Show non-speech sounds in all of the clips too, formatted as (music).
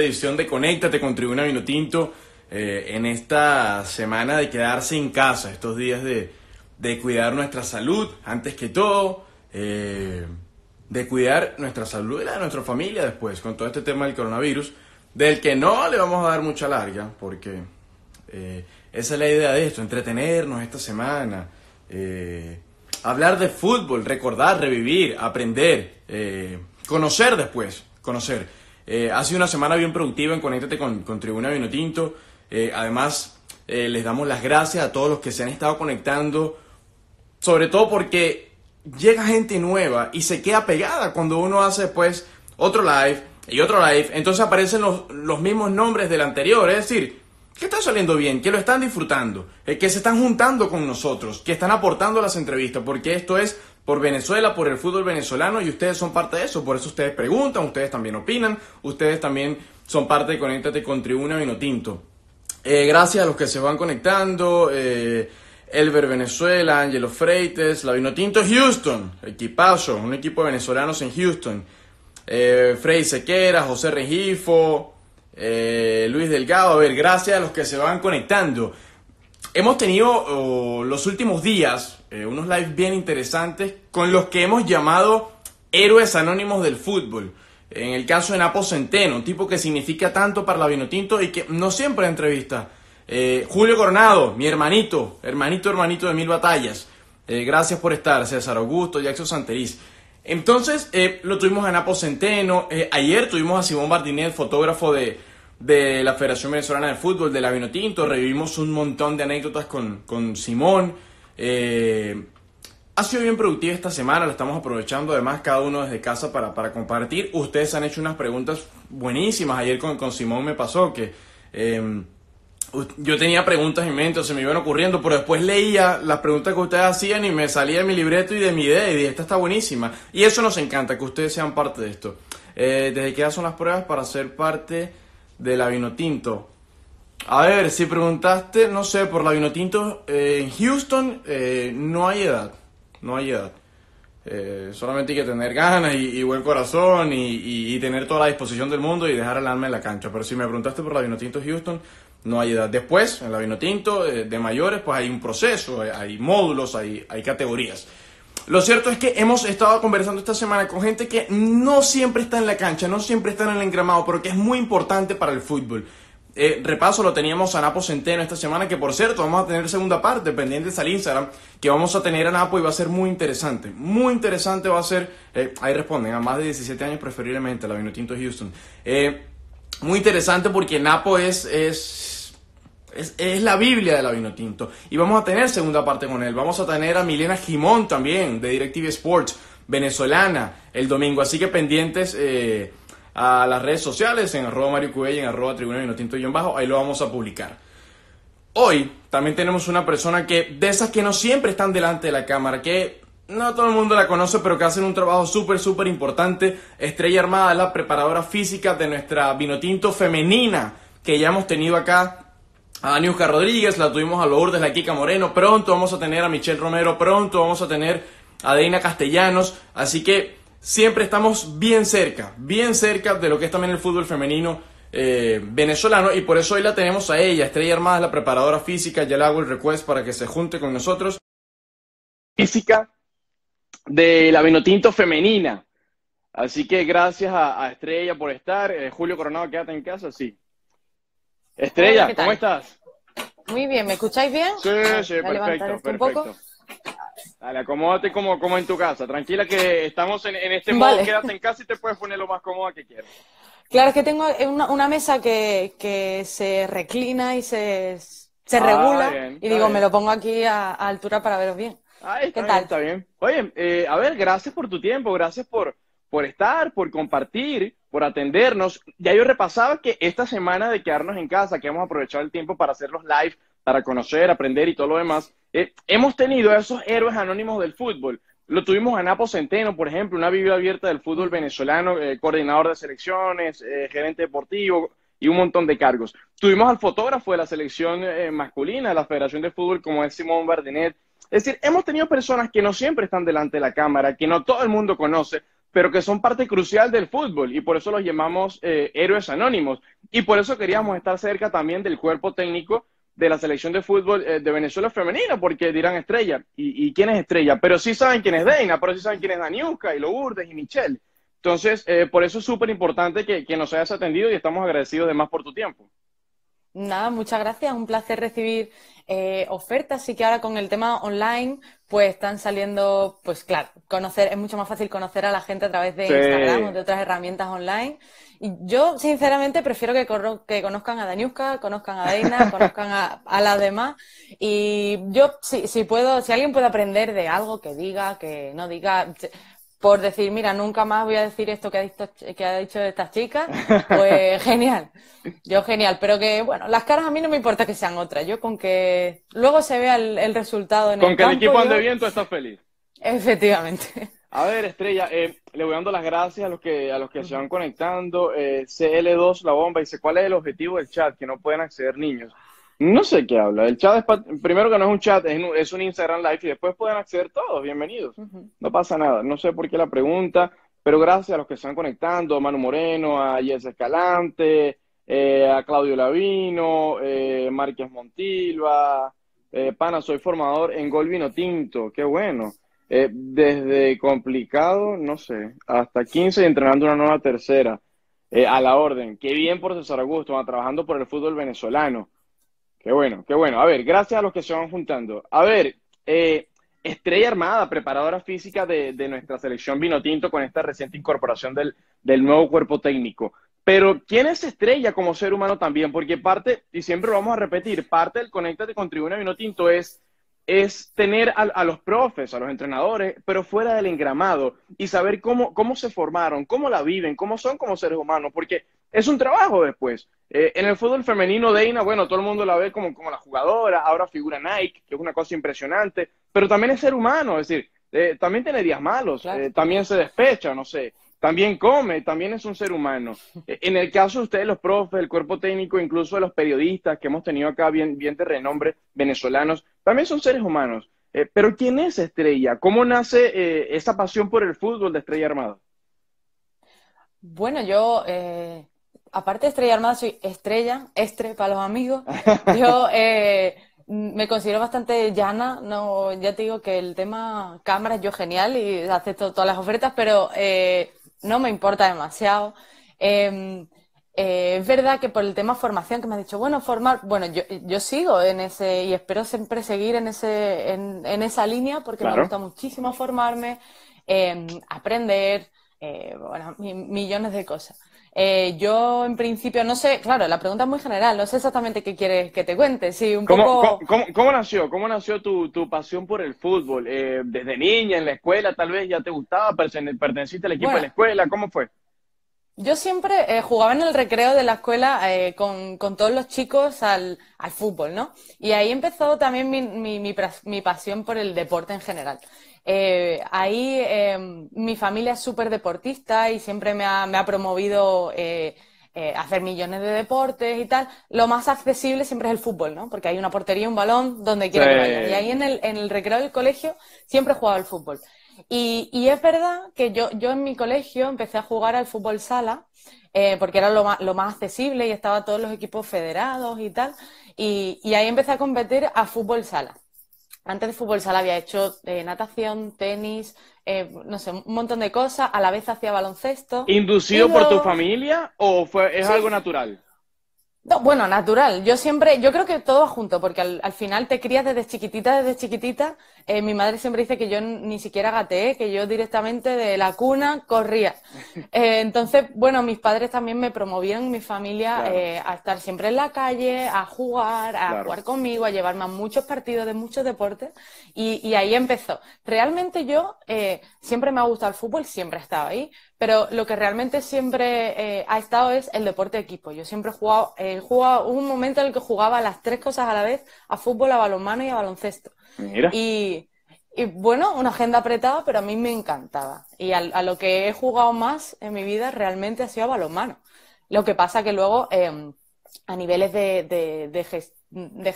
edición de Conéctate con Tribuna Vinotinto eh, en esta semana de quedarse en casa, estos días de, cuidar nuestra salud antes que todo, eh, de cuidar nuestra salud y la de nuestra familia después con todo este tema del coronavirus, del que no le vamos a dar mucha larga, porque eh, esa es la idea de esto, entretenernos esta semana, eh, hablar de fútbol, recordar, revivir, aprender, conocer después, conocer. Eh, ha sido una semana bien productiva en Conéctate con, Tribuna tinto eh, además, eh, les damos las gracias a todos los que se han estado conectando, sobre todo porque llega gente nueva y se queda pegada cuando uno hace pues, otro live y otro live. Entonces aparecen los, los mismos nombres del anterior, es decir, que está saliendo bien, que lo están disfrutando, que se están juntando con nosotros, que están aportando las entrevistas, porque esto es por Venezuela, por el fútbol venezolano y ustedes son parte de eso. Por eso ustedes preguntan, ustedes también opinan, ustedes también son parte de Conéctate con Tribuna Vinotinto. Eh, gracias a los que se van conectando. Eh, Elber Venezuela, Angelo Freites, La Vinotinto Houston, equipazo, un equipo de venezolanos en Houston. Eh, Frey Sequera, José Regifo, eh, Luis Delgado. A ver, gracias a los que se van conectando. Hemos tenido oh, los últimos días, eh, unos lives bien interesantes con los que hemos llamado héroes anónimos del fútbol. En el caso de Napo Centeno, un tipo que significa tanto para la Vinotinto y que no siempre entrevista. Eh, Julio Gornado, mi hermanito, hermanito, hermanito de mil batallas. Eh, gracias por estar, César Augusto, Jackson Santeriz. Entonces, lo tuvimos a Napo Centeno. ayer tuvimos a Simón Bardinet, fotógrafo de, de la Federación Venezolana de Fútbol, de la Vinotinto. Revivimos un montón de anécdotas con, con Simón. Eh, ha sido bien productiva esta semana, la estamos aprovechando además cada uno desde casa para, compartir. Ustedes han hecho unas preguntas buenísimas. Ayer con, Simón me pasó que em, yo tenía preguntas en mente, se me iban ocurriendo, pero después leía las preguntas que ustedes hacían y me salía de mi libreto y de mi idea y dije, esta está buenísima. Y eso nos encanta, que ustedes sean parte de esto. Eh, ¿Desde que hacen son las pruebas para ser parte de la Vinotinto? A ver, si preguntaste, no sé, por la Vinotinto, eh, en Houston eh, no hay edad, no hay edad. Eh, solamente hay que tener ganas y, buen corazón y, tener toda la disposición del mundo y dejar el alma en la cancha. Pero si me preguntaste por la Vinotinto Houston, no hay edad. Después, en la Vinotinto de mayores, pues hay un proceso, hay, módulos, hay, hay categorías. Lo cierto es que hemos estado conversando esta semana con gente que no siempre está en la cancha, no siempre está en el engramado, pero que es muy importante para el fútbol. Eh, repaso, lo teníamos a Napo Centeno esta semana, que por cierto, vamos a tener segunda parte, pendientes al Instagram, que vamos a tener a Napo y va a ser muy interesante. Muy interesante va a ser, eh, ahí responden, a más de 17 años preferiblemente, la Vinotinto Houston. Eh, muy interesante porque Napo es, es, es, la Biblia de la tinto Y vamos a tener segunda parte con él. Vamos a tener a Milena Jimón también, de Directive Sports, venezolana, el domingo. Así que pendientes. Eh, a las redes sociales en arroba Mario en arroba Tribuna Vinotinto y en bajo. Ahí lo vamos a publicar. Hoy también tenemos una persona que, de esas que no siempre están delante de la cámara, que no todo el mundo la conoce, pero que hacen un trabajo súper, súper importante. Estrella Armada, la preparadora física de nuestra Vinotinto femenina que ya hemos tenido acá a Aniusca Rodríguez, la tuvimos a Lourdes, la Kika Moreno, pronto vamos a tener a Michelle Romero, pronto vamos a tener a Deina Castellanos, así que siempre estamos bien cerca, bien cerca de lo que es también el fútbol femenino eh, venezolano y por eso hoy la tenemos a ella, Estrella Armada, la preparadora física, ya le hago el request para que se junte con nosotros. Física de la Vinotinto femenina. Así que gracias a, Estrella por estar. Eh, Julio Coronado, quédate en casa, sí. Estrella, ¿cómo estás? Muy bien, ¿me escucháis bien? Sí, sí, perfecto, perfecto. Dale, acomódate como, como en tu casa. Tranquila que estamos en, este modo. Quédate en casa y te puedes poner lo más cómoda que quieras. Claro, es que tengo una, mesa que, que, se reclina y se, se ah, regula. y digo, me lo pongo aquí a, altura para veros bien. Ay, ah, ¿Qué bien, tal? está bien. Oye, eh, a ver, gracias por tu tiempo, gracias por, por estar, por compartir, por atendernos. Ya yo repasaba que esta semana de quedarnos en casa, que hemos aprovechado el tiempo para hacer los live, para conocer, aprender y todo lo demás, eh, hemos tenido a esos héroes anónimos del fútbol. Lo tuvimos a Napo Centeno, por ejemplo, una Biblia abierta del fútbol mm. venezolano, eh, coordinador de selecciones, eh, gerente deportivo y un montón de cargos. Tuvimos al fotógrafo de la selección masculina de la Federación de Fútbol, como es Simón Bardinet. Es decir, hemos tenido personas que no siempre están delante de la cámara, que no todo el mundo conoce, pero que son parte crucial del fútbol y por eso los llamamos héroes anónimos. Y por eso queríamos estar cerca también del cuerpo técnico de la selección de fútbol eh, de Venezuela femenina, porque dirán estrella. ¿Y, quién es estrella? Pero sí saben quién es Deina, pero sí saben quién es Daniuska y Lourdes y Michelle. Entonces, eh, por eso es súper importante que, que nos hayas atendido y estamos agradecidos de más por tu tiempo. Nada, muchas gracias. Un placer recibir eh, ofertas. Así que ahora con el tema online, pues están saliendo, pues claro, conocer, es mucho más fácil conocer a la gente a través de Instagram o de otras herramientas online. Y yo, sinceramente, prefiero que, conozcan a Daniuska, conozcan a Deina, (laughs) conozcan a, a, las demás. Y yo, si, si puedo, si alguien puede aprender de algo que diga, que no diga, por decir, mira, nunca más voy a decir esto que ha dicho, que ha dicho esta chica, pues (laughs) genial. Yo genial, pero que, bueno, las caras a mí no me importa que sean otras, yo con que luego se vea el, resultado en el campo. Con que el equipo ande bien, tú estás feliz. Efectivamente. A ver, Estrella, eh, le voy dando las gracias a los que, a los que se van conectando. Eh, CL2, la bomba, dice, ¿cuál es el objetivo del chat? Que no pueden acceder niños. No sé qué habla. El chat es primero que no es un chat, es un, Instagram Live y después pueden acceder todos. Bienvenidos. No pasa nada. No sé por qué la pregunta, pero gracias a los que están conectando, a Manu Moreno, a Jess Escalante, eh, a Claudio Lavino, eh, Márquez Montilva, eh, Pana, soy formador en Golvino Tinto. Qué bueno. Eh, desde complicado, no sé, hasta 15 y entrenando una nueva tercera. Eh, a la orden. Qué bien por César Augusto, trabajando por el fútbol venezolano. Qué bueno, qué bueno. A ver, gracias a los que se van juntando. A ver, eh, Estrella Armada, preparadora física de, nuestra selección Vinotinto con esta reciente incorporación del, nuevo cuerpo técnico. Pero, ¿quién es Estrella como ser humano también? Porque parte, y siempre lo vamos a repetir, parte del Conéctate con Tribuna Vinotinto es, es tener a, los profes, a los entrenadores, pero fuera del engramado y saber cómo, cómo se formaron, cómo la viven, cómo son como seres humanos. Porque es un trabajo después. Eh, pues. eh, en el fútbol femenino, Deina, bueno, todo el mundo la ve como, como la jugadora, ahora figura Nike, que es una cosa impresionante, pero también es ser humano, es decir, eh, también tiene días malos, también se despecha, no sé, también come, también es un ser humano. (laughs) en el caso de ustedes, los profes, el cuerpo técnico, incluso de los periodistas que hemos tenido acá, bien, bien de renombre, venezolanos, también son seres humanos. pero ¿quién es Estrella? ¿Cómo nace esa pasión por el fútbol de Estrella Armada? Bueno, yo eh, aparte de Estrella Armada, soy estrella, estre para los amigos. (laughs) Yo eh, me considero bastante llana, no, ya te digo que el tema cámaras yo genial y acepto todas las ofertas, pero eh, no me importa demasiado. Em, eh, es verdad que por el tema formación que me ha dicho, bueno, formar, bueno, yo, sigo en ese y espero siempre seguir en, ese, en, esa línea porque me gusta muchísimo formarme, em, aprender, bueno, millones de cosas. Eh, yo, en principio, no sé, claro, la pregunta es muy general, no sé exactamente qué quieres que te cuente. un ¿Cómo, nació, cómo nació tu, pasión por el fútbol? Eh, desde niña, en la escuela, tal vez ya te gustaba, perteneciste al equipo de la escuela, ¿cómo fue? Yo siempre eh, jugaba en el recreo de la escuela con, todos los chicos al, fútbol, ¿no? Y ahí empezó también mi pasión por el deporte en general. Eh, ahí em, mi familia es súper deportista y siempre me ha, promovido eh, eh, hacer millones de deportes y tal. Lo más accesible siempre es el fútbol, ¿no? Porque hay una portería, un balón, donde quiera que Y ahí en el, recreo del colegio siempre he jugado al fútbol. Y, es verdad que yo, yo en mi colegio empecé a jugar al fútbol sala, porque era lo más, accesible y estaban todos los equipos federados y tal. Y, y, ahí empecé a competir a fútbol sala antes de fútbol sala había hecho eh, natación, tenis, eh, no sé, un montón de cosas, a la vez hacía baloncesto. ¿Inducido por tu familia o fue, es algo natural? bueno, natural. Yo siempre, yo creo que todo va junto, porque al, al final te crías desde chiquitita, desde chiquitita, eh, mi madre siempre dice que yo ni siquiera gateé, que yo directamente de la cuna corría. (laughs) Eh, entonces, bueno, mis padres también me promovieron, mi familia, eh, a estar siempre en la calle, a jugar, a jugar conmigo, a llevarme a muchos partidos de muchos deportes. Y, ahí empezó. Realmente yo siempre me ha gustado el fútbol, siempre he estado ahí, pero lo que realmente siempre ha estado es el deporte de equipo. Yo siempre he jugado, eh, jugado, hubo un momento en el que jugaba las tres cosas a la vez, a fútbol, a balonmano y a baloncesto. Y, bueno, una agenda apretada, pero a mí me encantaba. Y a, lo que he jugado más en mi vida realmente ha sido a balonmano. Lo que pasa que luego, em, a niveles de,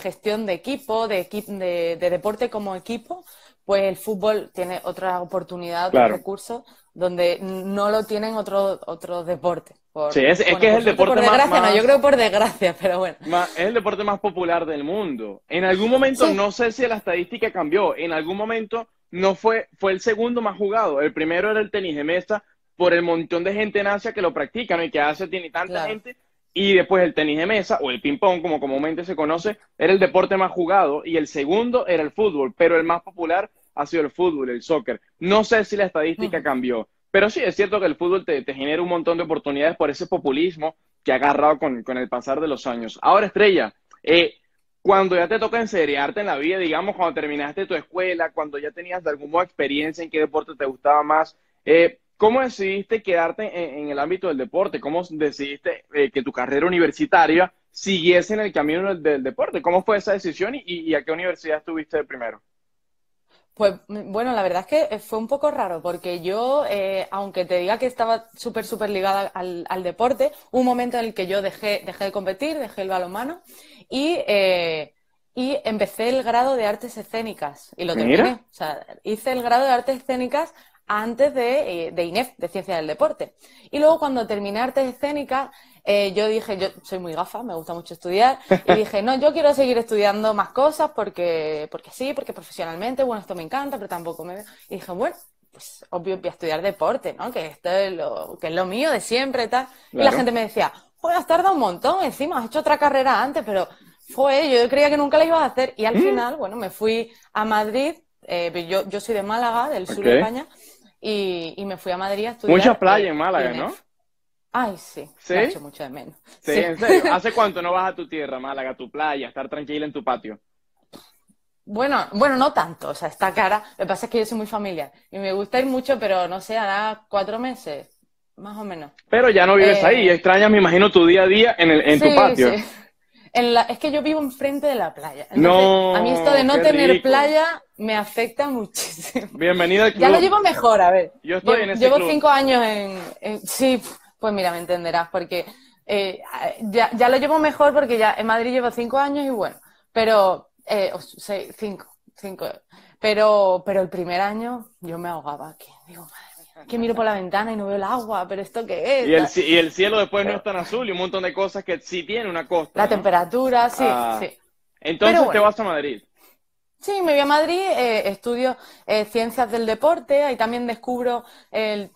gestión de equipo, de, de, deporte como equipo, pues el fútbol tiene otra oportunidad, otro recurso donde no lo tienen otro otro deportes. sí, es, que es el deporte por desgracia, más, no, yo creo por desgracia, pero bueno. es el deporte más popular del mundo. En algún momento, no sé si la estadística cambió, en algún momento no fue, fue el segundo más jugado. El primero era el tenis de mesa por el montón de gente en Asia que lo practican y que hace tiene tanta gente. Y después el tenis de mesa o el ping-pong, como comúnmente se conoce, era el deporte más jugado y el segundo era el fútbol, pero el más popular ha sido el fútbol, el soccer. No sé si la estadística cambió, pero sí es cierto que el fútbol te, genera un montón de oportunidades por ese populismo que ha agarrado con, el pasar de los años. Ahora, Estrella, eh, cuando ya te toca enseriarte en la vida, digamos, cuando terminaste tu escuela, cuando ya tenías de algún modo experiencia en qué deporte te gustaba más, eh, ¿cómo decidiste quedarte en, el ámbito del deporte? ¿Cómo decidiste eh, que tu carrera universitaria siguiese en el camino del, deporte? ¿Cómo fue esa decisión y, a qué universidad estuviste primero? Pues bueno, la verdad es que eh, fue un poco raro porque yo, eh, aunque te diga que estaba súper, súper ligada al, deporte, un momento en el que yo dejé, dejé de competir, dejé el balonmano y, eh, y empecé el grado de artes escénicas y lo terminé. O sea, hice el grado de artes escénicas antes de, de INEF, de Ciencia del Deporte. Y luego cuando terminé artes escénicas, eh, yo dije, yo soy muy gafa, me gusta mucho estudiar, y dije, no, yo quiero seguir estudiando más cosas porque, porque sí, porque profesionalmente, bueno, esto me encanta, pero tampoco me... Y dije, bueno, pues obvio voy a estudiar deporte, ¿no? Que esto es lo, que es lo mío de siempre y tal. Y la gente me decía, pues has tardado un montón, encima has hecho otra carrera antes, pero fue, yo creía que nunca la ibas a hacer. Y al mm. final, bueno, me fui a Madrid, eh, yo, yo soy de Málaga, del sur de España, y, me fui a Madrid a estudiar. Muchas playas eh, en Málaga, ¿no? Ay, sí. ¿Sí? mucho de menos. Sí, en serio. (laughs) ¿Hace cuánto no vas a tu tierra, Málaga, a tu playa, a estar tranquila en tu patio? Bueno, bueno, no tanto, o sea, está cara. Lo que pasa es que yo soy muy familiar y me gusta ir mucho, pero no sé, hará cuatro meses, más o menos. Pero ya no vives ahí, eh, extrañas, me imagino, tu día a día en, el, en tu patio. Sí. En la... es que yo vivo enfrente de la playa. no, a mí esto de no tener playa me afecta muchísimo. Bienvenida al Ya lo llevo mejor, a ver. Yo estoy en ese Llevo cinco años en, en sí, pues mira, me entenderás, porque eh, ya, ya, lo llevo mejor porque ya en Madrid llevo cinco años y bueno, pero eh, cinco, cinco. Pero, pero el primer año yo me ahogaba aquí. Digo, madre mía, que miro por la ventana y no veo el agua, pero ¿esto qué es? Y el, cielo después no es tan azul y un montón de cosas que sí tiene una costa. La temperatura, sí, ah, sí. Entonces te vas a Madrid. Sí, me voy a Madrid, eh, estudio eh, ciencias del deporte, ahí también descubro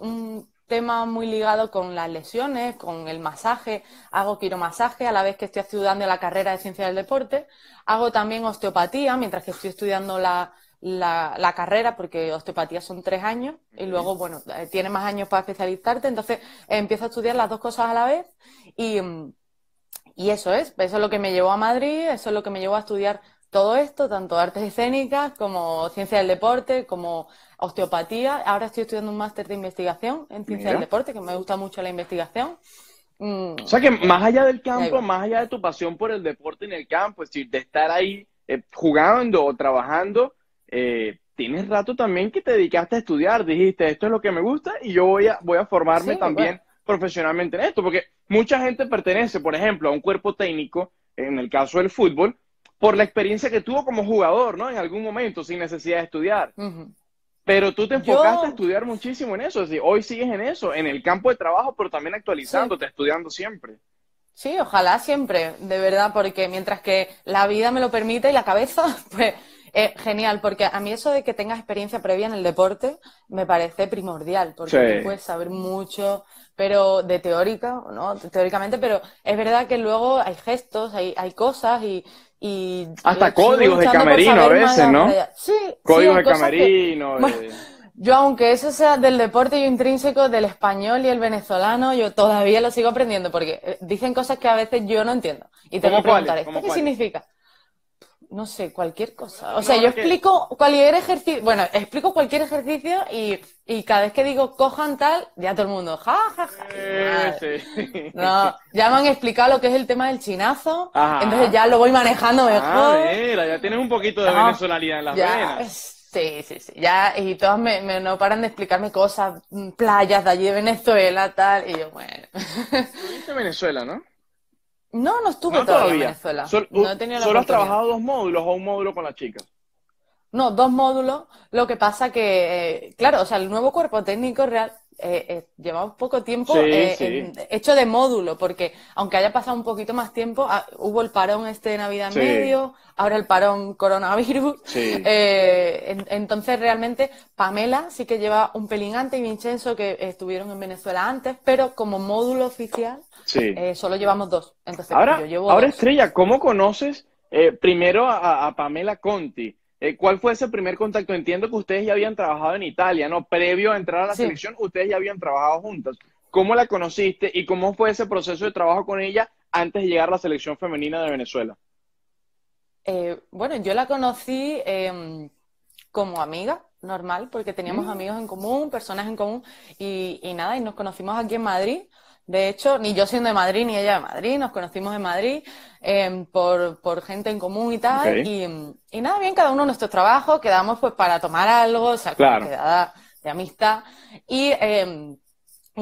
un tema muy ligado con las lesiones, con el masaje. Hago quiromasaje a la vez que estoy estudiando la carrera de ciencia del deporte. Hago también osteopatía mientras que estoy estudiando la, la, carrera, porque osteopatía son tres años y luego, bueno, eh, tiene más años para especializarte. Entonces empiezo a estudiar las dos cosas a la vez y, y eso es. Eso es lo que me llevó a Madrid, eso es lo que me llevó a estudiar todo esto, tanto artes escénicas como ciencia del deporte, como osteopatía. Ahora estoy estudiando un máster de investigación en ciencia del deporte, que me gusta mucho la investigación. Mm. O sea que más allá del campo, más allá de tu pasión por el deporte en el campo, es decir, de estar ahí eh, jugando o trabajando, eh, tienes rato también que te dedicaste a estudiar, dijiste, esto es lo que me gusta y yo voy a, voy a formarme también profesionalmente en esto, porque mucha gente pertenece, por ejemplo, a un cuerpo técnico, en el caso del fútbol, por la experiencia que tuvo como jugador, ¿no? En algún momento, sin necesidad de estudiar. Pero tú te enfocaste a estudiar muchísimo en eso, es decir, hoy sigues en eso, en el campo de trabajo, pero también actualizándote, estudiando siempre. Sí, ojalá siempre, de verdad, porque mientras que la vida me lo permite y la cabeza, (laughs) pues eh, genial, porque a mí eso de que tengas experiencia previa en el deporte me parece primordial, porque puedes saber mucho, pero de teórica, ¿no? Teóricamente, pero es verdad que luego hay gestos, hay, hay cosas y y Hasta códigos de camerino a veces, ¿no? Sí, códigos de camerino. yo, aunque eso sea del deporte intrínseco del español y el venezolano, yo todavía lo sigo aprendiendo porque eh, dicen cosas que a veces yo no entiendo. Y tengo que preguntar, ¿esto qué significa? no sé, cualquier cosa. O sea, yo explico cualquier ejercicio, bueno, explico cualquier ejercicio y, cada vez que digo cojan tal, ya todo el mundo, ja, ja, ja. Eh, no, ya me han explicado lo que es el tema del chinazo, entonces ya lo voy manejando ah, mejor. ya tienes un poquito de venezolanidad en las venas. Sí, sí, sí. Ya, y todas me, no paran de explicarme cosas, mm, playas de allí de Venezuela, tal, y yo, bueno. Venezuela, ¿no? No, no estuve todavía, en Venezuela. he uh, ¿Solo has trabajado dos módulos o un módulo con las chicas? No, dos módulos. Lo que pasa que, eh, claro, o sea, el nuevo cuerpo técnico real eh, eh poco tiempo eh, hecho de módulo, porque aunque haya pasado un poquito más tiempo, ah, hubo el parón este de Navidad en medio, ahora el parón coronavirus. (laughs) entonces, realmente, Pamela sí que lleva un pelín antes y Vincenzo que estuvieron en Venezuela antes, pero como módulo oficial Sí. Eh, solo llevamos dos. Entonces, ahora, yo llevo ahora Estrella, ¿cómo conoces eh, primero a, Pamela Conti? Eh, ¿Cuál fue ese primer contacto? Entiendo que ustedes ya habían trabajado en Italia, ¿no? Previo a entrar a la selección, ustedes ya habían trabajado juntas. ¿Cómo la conociste y cómo fue ese proceso de trabajo con ella antes de llegar a la selección femenina de Venezuela? bueno, yo la conocí em, como amiga, normal, porque teníamos mm. amigos en común, personas en común, y nada, y nos conocimos aquí en Madrid. De hecho, ni yo siendo de Madrid, ni ella de Madrid, nos conocimos en Madrid em, por, por, gente en común y tal. Y, nada, bien, cada uno nuestro trabajo, quedamos pues para tomar algo, o sea, quedada de amistad. Y em,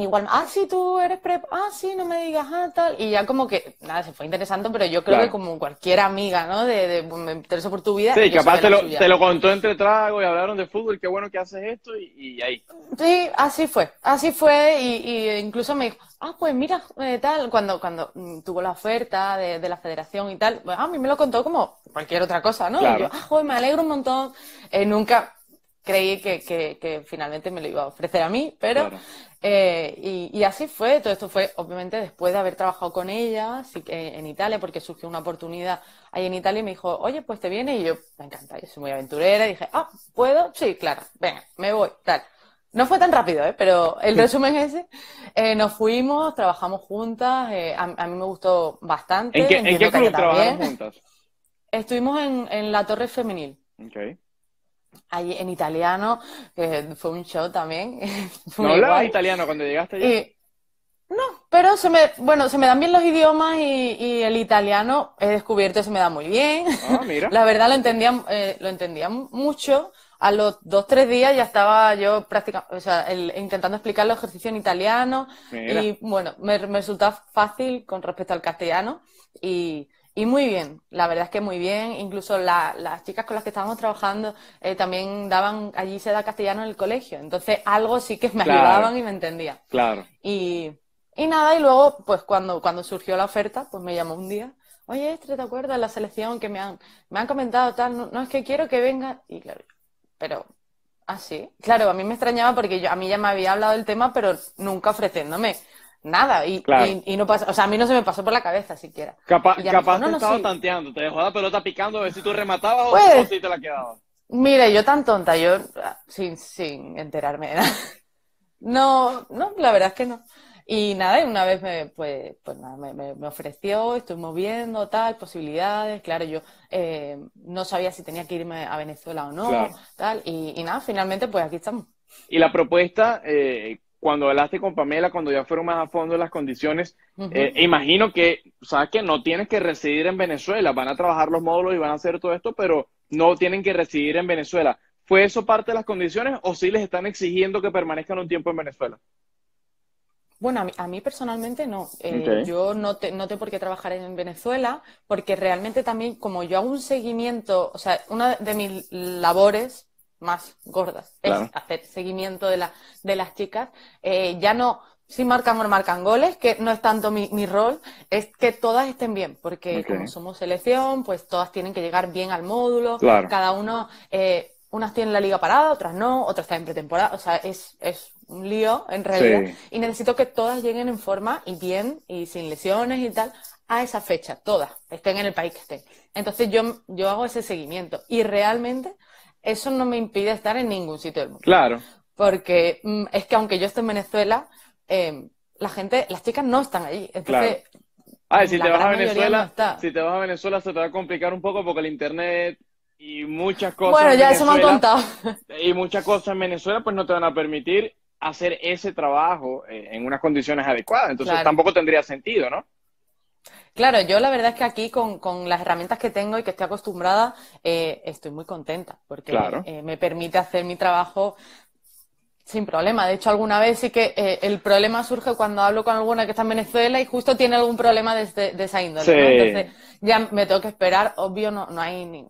Igual, ah, sí, tú eres prep, ah, sí, no me digas, ah, tal. Y ya como que, nada, se fue interesante, pero yo creo que como cualquier amiga, ¿no? De, pues, me interesó por tu vida. Sí, capaz te lo, contó entre tragos y hablaron de fútbol, qué bueno que haces esto y, ahí. Sí, así fue, así fue. Y, y incluso me dijo, ah, pues mira, eh, tal, cuando, cuando mm, tuvo la oferta de, la federación y tal, pues, a mí me lo contó como cualquier otra cosa, ¿no? ah, joder, me alegro un montón. Eh, nunca, creí que, finalmente me lo iba a ofrecer a mí, pero... Eh, y, así fue, todo esto fue obviamente después de haber trabajado con ella en, Italia, porque surgió una oportunidad ahí en Italia y me dijo, oye, pues te viene y yo, me encanta, yo soy muy aventurera, y dije, ah, ¿puedo? Sí, claro, venga, me voy, tal. No fue tan rápido, ¿eh? pero el (laughs) resumen es ese. Eh, nos fuimos, trabajamos juntas, eh, a, mí me gustó bastante. ¿En qué, club trabajaron juntas? Estuvimos en, la Torre Femenil allí en italiano, que fue un show también. (laughs) ¿No hablabas italiano cuando llegaste allí? No, pero se me, bueno, se me dan bien los idiomas y, el italiano he descubierto se me da muy bien. Ah, (laughs) La verdad lo entendía, eh, lo entendía mucho. A los dos, tres días ya estaba yo practicando, intentando explicar los ejercicios en italiano. Y bueno, me, me resultaba fácil con respecto al castellano. Y, y muy bien, la verdad es que muy bien. Incluso las chicas con las que estábamos trabajando eh, también daban, allí se da castellano en el colegio. Entonces algo sí que me ayudaban y me entendía. Claro. Y, nada, y luego, pues cuando, cuando surgió la oferta, pues me llamó un día. Oye, Estre, ¿te acuerdas la selección que me han, me han comentado tal? No, es que quiero que venga. Y claro, pero así. ¿ah, claro, a mí me extrañaba porque yo, a mí ya me había hablado del tema, pero nunca ofreciéndome. Nada, y, no pasa, o sea, a mí no se me pasó por la cabeza siquiera. Capaz, no, no, tanteando, te dejó la pelota picando a ver si tú rematabas o, pues. si te la quedabas. Mire, yo tan tonta, yo sin, sin enterarme. ¿no? no, no, la verdad es que no. Y nada, y una vez me, pues, pues me, ofreció, estoy moviendo, tal, posibilidades, claro, yo eh, no sabía si tenía que irme a Venezuela o no, tal, y, y nada, finalmente pues aquí estamos. Y la propuesta, eh, cuando hablaste con Pamela, cuando ya fueron más a fondo las condiciones, eh, imagino que, sabes que no tienes que residir en Venezuela, van a trabajar los módulos y van a hacer todo esto, pero no tienen que residir en Venezuela. ¿Fue eso parte de las condiciones o sí les están exigiendo que permanezcan un tiempo en Venezuela? Bueno, a mí, personalmente no. Eh, yo no, no tengo por qué trabajar en Venezuela porque realmente también como yo hago un seguimiento, o sea, una de mis labores más gordas. Es hacer seguimiento de, la, de las chicas. Eh, ya no si marcan o no marcan goles, que no es tanto mi, mi rol, es que todas estén bien, porque como somos selección, pues todas tienen que llegar bien al módulo, cada uno, eh, unas tienen la liga parada, otras no, otras están en pretemporada, o sea, es, es un lío en realidad, y necesito que todas lleguen en forma y bien, y sin lesiones y tal, a esa fecha, todas, estén en el país que estén. Entonces yo, yo hago ese seguimiento, y realmente eso no me impide estar en ningún sitio del mundo. Claro. Porque mm, es que aunque yo esté en Venezuela, em, la gente, las chicas no están allí. Entonces, Ah, si te vas a Venezuela, si te vas a Venezuela se te va a complicar un poco porque el internet y muchas cosas. Bueno, ya eso me han contado. Y muchas cosas en Venezuela pues no te van a permitir hacer ese trabajo eh, en unas condiciones adecuadas. Entonces tampoco tendría sentido, ¿no? Claro, yo la verdad es que aquí con, las herramientas que tengo y que estoy acostumbrada, eh, estoy muy contenta porque eh, me permite hacer mi trabajo sin problema. De hecho, alguna vez sí que eh, el problema surge cuando hablo con alguna que está en Venezuela y justo tiene algún problema de, esa índole. Entonces, ya me tengo que esperar. Obvio, no, no hay ni...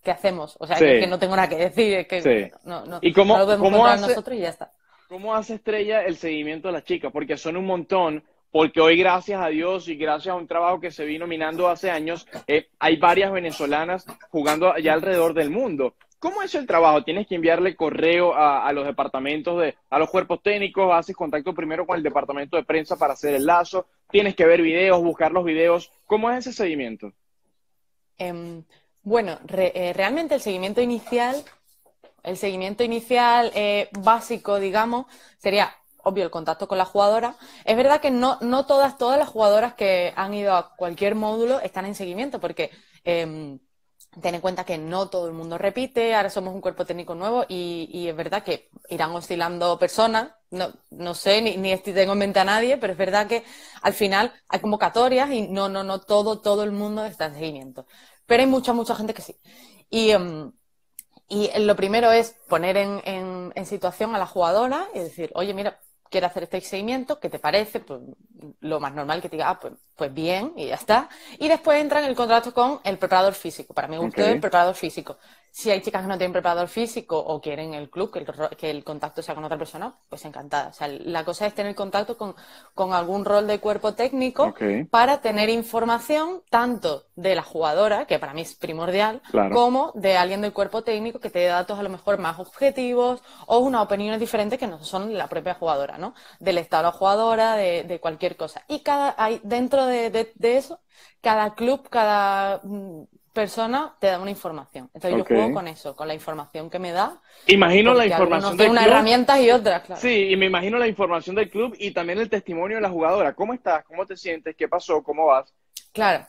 ¿Qué hacemos? O sea, que, no tengo nada que decir. que no, ¿Y nosotros y ya está. ¿Cómo hace Estrella el seguimiento de las chicas? Porque son un montón porque hoy gracias a Dios y gracias a un trabajo que se vino minando hace años, eh, hay varias venezolanas jugando allá alrededor del mundo. ¿Cómo es el trabajo? ¿Tienes que enviarle correo a, los departamentos, de, a los cuerpos técnicos? ¿Haces contacto primero con el departamento de prensa para hacer el lazo? ¿Tienes que ver videos, buscar los videos? ¿Cómo es ese seguimiento? Em, bueno, eh, realmente el seguimiento inicial, el seguimiento inicial eh, básico, digamos, sería obvio el contacto con la jugadora. Es verdad que no, no todas, todas las jugadoras que han ido a cualquier módulo están en seguimiento, porque em, ten en cuenta que no todo el mundo repite, ahora somos un cuerpo técnico nuevo y, es verdad que irán oscilando personas, no, no sé, ni, tengo en mente a nadie, pero es verdad que al final hay convocatorias y no, no, no todo, todo el mundo está en seguimiento. Pero hay mucha, mucha gente que sí. Y, em, lo primero es poner en, en situación a la jugadora y decir, oye, mira, quiere hacer este seguimiento, ¿qué te parece? Pues, lo más normal que te diga, ah, pues, pues, bien, y ya está. Y después entra en el contrato con el preparador físico. Para mí gustó es el preparador físico. Si hay chicas que no tienen preparador físico o quieren el club, que el, contacto sea con otra persona, pues encantada. O sea, la cosa es tener contacto con, algún rol de cuerpo técnico para tener información tanto de la jugadora, que para mí es primordial, como de alguien del cuerpo técnico que te dé datos a lo mejor más objetivos o unas opiniones diferentes que no son la propia jugadora, ¿no? Del estado de la jugadora, de, cualquier cosa. Y cada, hay, dentro de eso, cada club, cada mm, persona te da una información. Entonces yo juego con eso, con la información que me da. Imagino la información del una herramientas y otras, claro. Sí, y me imagino la información del club y también el testimonio de la jugadora. ¿Cómo estás? ¿Cómo te sientes? ¿Qué pasó? ¿Cómo vas? Claro.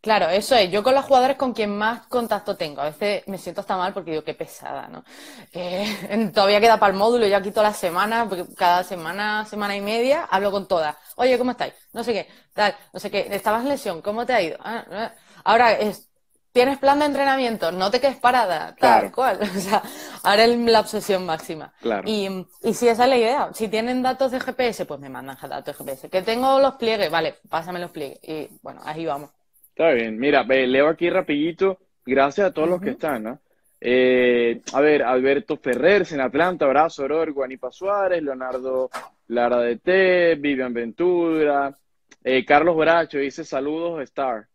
Claro, eso es. Yo con las jugadoras con quien más contacto tengo. A veces me siento hasta mal porque digo, qué pesada, ¿no? Eh, (laughs) todavía queda para el módulo, yo aquí todas las semanas, cada semana, semana y media, hablo con todas. Oye, ¿cómo estáis? No sé qué, tal, no sé qué. ¿Estabas en lesión? ¿Cómo te ha ido? Ah, ah. Ahora, es, tienes plan de entrenamiento, no te quedes parada, tal cual. (laughs) O sea, ahora es la obsesión máxima. Claro. Y, si esa es la idea, si tienen datos de GPS, pues me mandan datos de GPS. Que tengo los pliegues, vale, pásame los pliegues. Y bueno, ahí vamos. Está bien, mira, leo aquí rapidito, gracias a todos los que están, ¿no? Eh, a ver, Alberto Ferrer, en Atlanta, abrazo, Oror, Guanipa Suárez, Leonardo Lara de T, Vivian Ventura, eh, Carlos Bracho dice saludos, Star.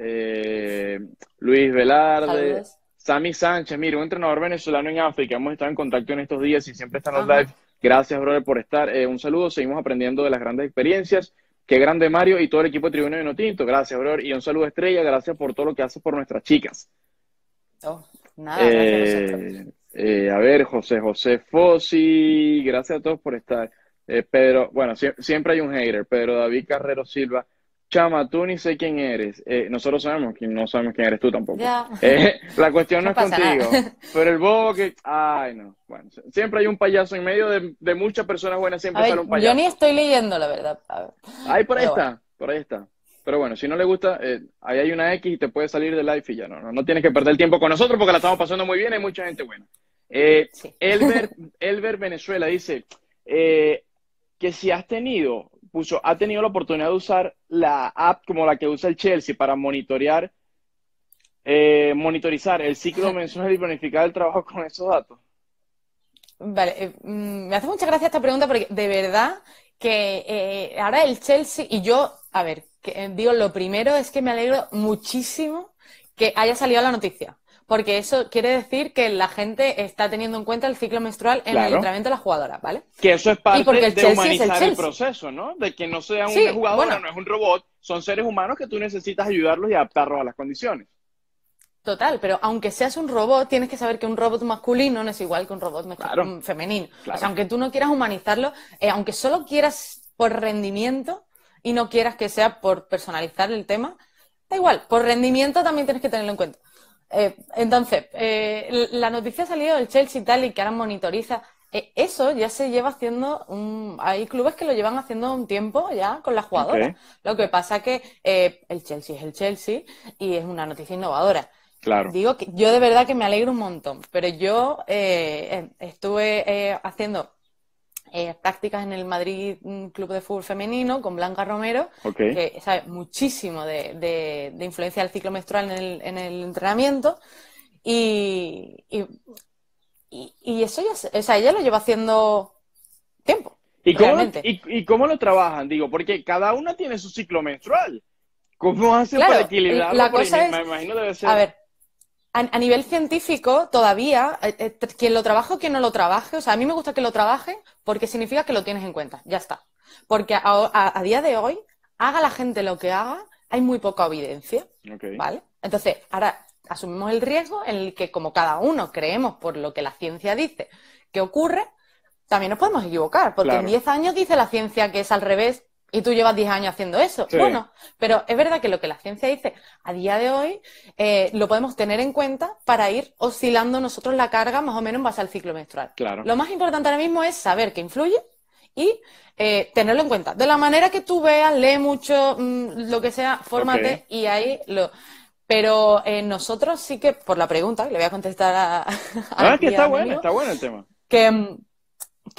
Eh, Luis Velarde, sami Sammy Sánchez, mira, un entrenador venezolano en África, hemos estado en contacto en estos días y siempre están los live. Gracias, brother, por estar. Eh, un saludo, seguimos aprendiendo de las grandes experiencias. Qué grande Mario y todo el equipo de Tribuna de Notinto. Gracias, brother. Y un saludo, Estrella. Gracias por todo lo que haces por nuestras chicas. Oh, nada, eh, a ver, José José Fossi. Gracias a todos por estar. Pedro, bueno, siempre hay un hater. Pedro David Carrero Silva. Chama, tú ni sé quién eres. Eh, nosotros sabemos que no sabemos quién eres tú tampoco. Eh, la cuestión (laughs) no, es contigo. (laughs) Pero el bobo que. Ay, no. Bueno, siempre hay un payaso en medio de, muchas personas buenas, siempre un payaso. Yo ni estoy leyendo, la verdad. Ay, Ahí por ahí está. Por ahí está. Pero bueno, si no le gusta, eh, ahí hay una X y te puede salir de live y ya no, no, tienes que perder tiempo con nosotros porque la estamos pasando muy bien, hay mucha gente buena. Eh, sí. (laughs) Elber, Venezuela dice que si has tenido, puso, ha tenido la oportunidad de usar la app como la que usa el Chelsea para monitorear, eh, monitorizar el ciclo mensual y planificar el trabajo con esos datos? Vale, eh, mm, me hace mucha gracia esta pregunta porque de verdad que eh, ahora el Chelsea y yo, a ver, digo, lo primero es que me alegro muchísimo que haya salido la noticia porque eso quiere decir que la gente está teniendo en cuenta el ciclo menstrual en el entrenamiento de las jugadora, ¿vale? Que eso es parte de humanizar el, proceso, ¿no? De que no sea un una jugadora, no es un robot, son seres humanos que tú necesitas ayudarlos y adaptarlos a las condiciones. Total, pero aunque seas un robot, tienes que saber que un robot masculino no es igual que un robot femenino. O sea, aunque tú no quieras humanizarlo, eh, aunque solo quieras por rendimiento y no quieras que sea por personalizar el tema, da igual, por rendimiento también tienes que tenerlo en cuenta. Eh, entonces, eh, la noticia ha salido del Chelsea y tal y que ahora monitoriza. Eh, eso ya se lleva haciendo, hay clubes que lo llevan haciendo un tiempo ya con las jugadora. Lo que pasa que el Chelsea es el Chelsea y es una noticia innovadora. Claro. Digo que yo de verdad que me alegro un montón, pero yo estuve haciendo eh, prácticas en el Madrid mm, Club de Fútbol Femenino con Blanca Romero, que sabe muchísimo de, de, influencia del ciclo menstrual en el, en el entrenamiento. Y, y, eso ya, ella lo lleva haciendo tiempo. ¿Y cómo, y, cómo, lo trabajan? Digo, porque cada una tiene su ciclo menstrual. ¿Cómo hacen para equilibrarlo? A ver, a, nivel científico, todavía, eh, eh, quien lo trabaje o quien no lo trabaje, o sea, a mí me gusta que lo trabaje porque significa que lo tienes en cuenta, ya está. Porque a, día de hoy, haga la gente lo que haga, hay muy poca evidencia, ¿vale? Entonces, ahora asumimos el riesgo en el que como cada uno creemos por lo que la ciencia dice que ocurre, también nos podemos equivocar, porque en 10 años dice la ciencia que es al revés y tú llevas 10 años haciendo eso. Bueno, pero es verdad que lo que la ciencia dice a día de hoy eh, lo podemos tener en cuenta para ir oscilando nosotros la carga más o menos en base al ciclo menstrual. Claro. Lo más importante ahora mismo es saber qué influye y eh, tenerlo en cuenta. De la manera que tú veas, lee mucho, mm, lo que sea, fórmate y ahí lo. Pero eh, nosotros sí que, por la pregunta, le voy a contestar a. ah, (laughs) que está bueno, está bueno el tema. Que mm,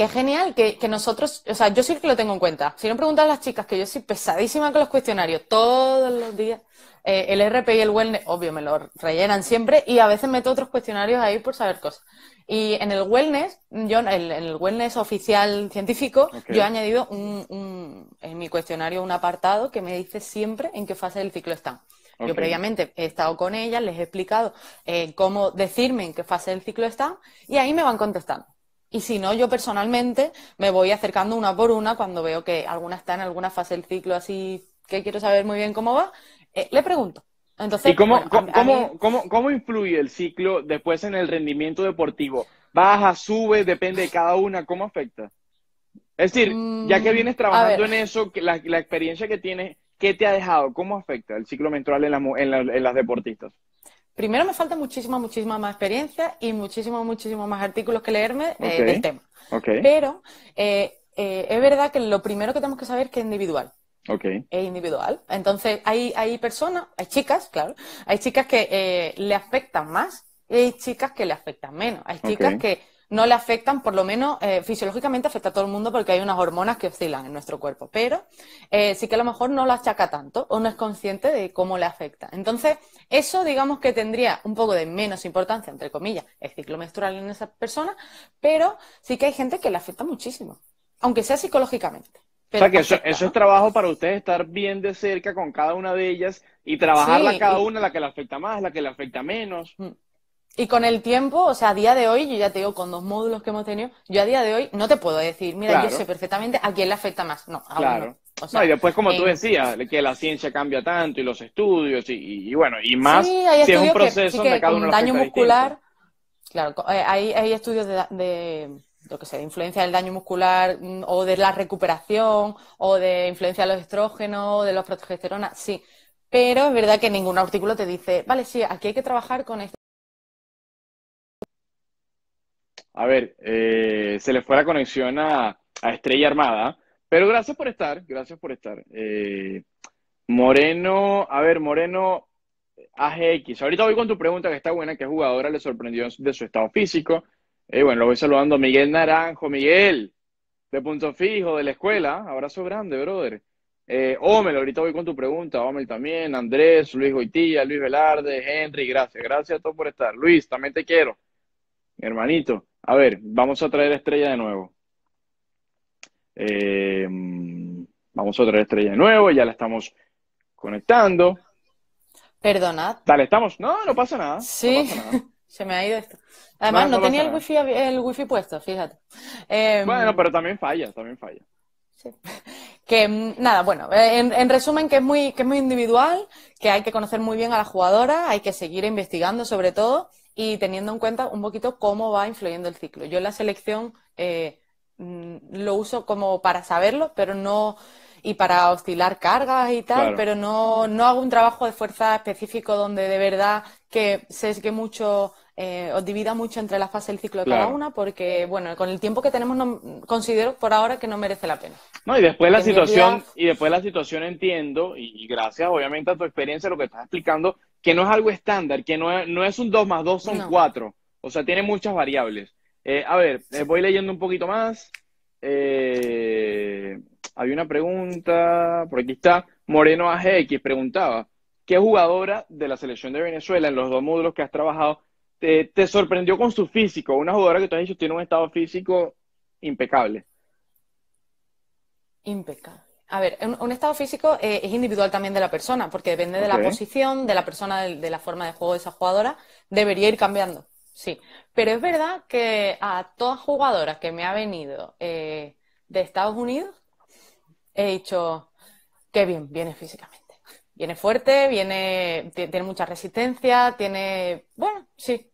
es genial que, nosotros, o sea, yo sí que lo tengo en cuenta. Si no preguntan a las chicas, que yo soy pesadísima con los cuestionarios todos los días. Eh, el RP y el wellness, obvio, me lo rellenan siempre y a veces meto otros cuestionarios ahí por saber cosas. Y en el wellness, yo, en el, wellness oficial científico, yo he añadido en mi cuestionario un apartado que me dice siempre en qué fase del ciclo están. Yo previamente he estado con ellas, les he explicado eh, cómo decirme en qué fase del ciclo están y ahí me van contestando. Y si no, yo personalmente me voy acercando una por una cuando veo que alguna está en alguna fase del ciclo así que quiero saber muy bien cómo va, eh, le pregunto. Entonces, ¿Y cómo, cómo, cómo, influye el ciclo después en el rendimiento deportivo? ¿Baja, sube, depende de cada una? ¿Cómo afecta? Es decir, ya que mm, vienes trabajando en eso, la, la, experiencia que tienes, ¿qué te ha dejado? ¿Cómo afecta el ciclo menstrual en, en las deportistas? primero me falta muchísima, muchísima más experiencia y muchísimo muchísimos más artículos que leerme eh, del tema. Pero eh, eh, es verdad que lo primero que tenemos que saber es que es individual. Okay. Es individual. Entonces, hay, hay personas, hay chicas, claro, hay chicas que le afectan más y hay chicas que le afectan menos. Hay chicas que no le afectan, por lo menos eh, fisiológicamente afecta a todo el mundo porque hay unas hormonas que oscilan en nuestro cuerpo, pero eh, sí que a lo mejor no la achaca tanto o no es consciente de cómo le afecta. Entonces, eso digamos que tendría un poco de menos importancia, entre comillas, el ciclo menstrual en esa persona, pero sí que hay gente que le afecta muchísimo, aunque sea psicológicamente. o sea que eso, es trabajo para ustedes estar bien de cerca con cada una de ellas y trabajarla cada una, la que le afecta más, la que le afecta menos. Mm. Y con el tiempo, o sea, a día de hoy, yo ya te digo, con dos módulos que hemos tenido, yo a día de hoy no te puedo decir, mira, yo sé perfectamente a quién le afecta más. No, a O sea, no, y después, como tú decías, que la ciencia cambia tanto y los estudios, y, bueno, y más sí, hay si es un proceso que, de cada uno daño muscular, claro, eh, hay, hay estudios de, de, lo que sé, de influencia del daño muscular mm, o de la recuperación o de influencia de los estrógenos, de los progesterona, sí. Pero es verdad que ningún artículo te dice, vale, sí, aquí hay que trabajar con esto. a ver, eh, se le fue la conexión a, Estrella Armada, pero gracias por estar, gracias por estar. Eh, Moreno, a ver, Moreno AGX, ahorita voy con tu pregunta que está buena, que jugadora le sorprendió de su estado físico? Eh, bueno, lo voy saludando Miguel Naranjo, Miguel, de Punto Fijo, de la escuela, abrazo grande, brother. Eh, Omel, ahorita voy con tu pregunta, Omel también, Andrés, Luis Goitilla, Luis Velarde, Henry, gracias, gracias a todos por estar. Luis, también te quiero, hermanito. A ver, vamos a traer Estrella de nuevo. Eh, vamos a traer Estrella de nuevo, ya la estamos conectando. Perdonad. Dale, estamos. No, no pasa nada. Sí, (laughs) se me ha ido esto. Además, no, tenía el wifi, el wifi puesto, fíjate. Em, bueno, pero también falla, también falla. Que mm, nada, bueno, en, en, resumen que es muy, que es muy individual, que hay que conocer muy bien a la jugadora, hay que seguir investigando sobre todo, y teniendo en cuenta un poquito cómo va influyendo el ciclo. Yo la selección eh, mm, lo uso como para saberlo, pero no y para oscilar cargas y tal, pero no, hago un trabajo de fuerza específico donde de verdad que se sesgue mucho eh, os divida mucho entre la fase del ciclo de cada una, porque bueno, con el tiempo que tenemos considero por ahora que no merece la pena. No, y después la situación, y después la situación entiendo, y, gracias obviamente a tu experiencia, lo que estás explicando, que no es algo estándar, que no es, no es un 2 más 2 son 4. O sea, tiene muchas variables. Eh, a ver, eh, voy leyendo un poquito más. Eh, había una pregunta, por aquí está. Moreno AGX preguntaba, ¿qué jugadora de la selección de Venezuela en los dos módulos que has trabajado te, sorprendió con su físico? Una jugadora que tú has dicho tiene un estado físico impecable. Impecable. A ver, un, estado físico eh, es individual también de la persona, porque depende de la posición, de la persona, de, la forma de juego de esa jugadora, debería ir cambiando. Sí, pero es verdad que a todas jugadoras que me ha venido eh, de Estados Unidos, he dicho, qué bien, viene físicamente. Viene fuerte, viene, tiene mucha resistencia, tiene, bueno, sí,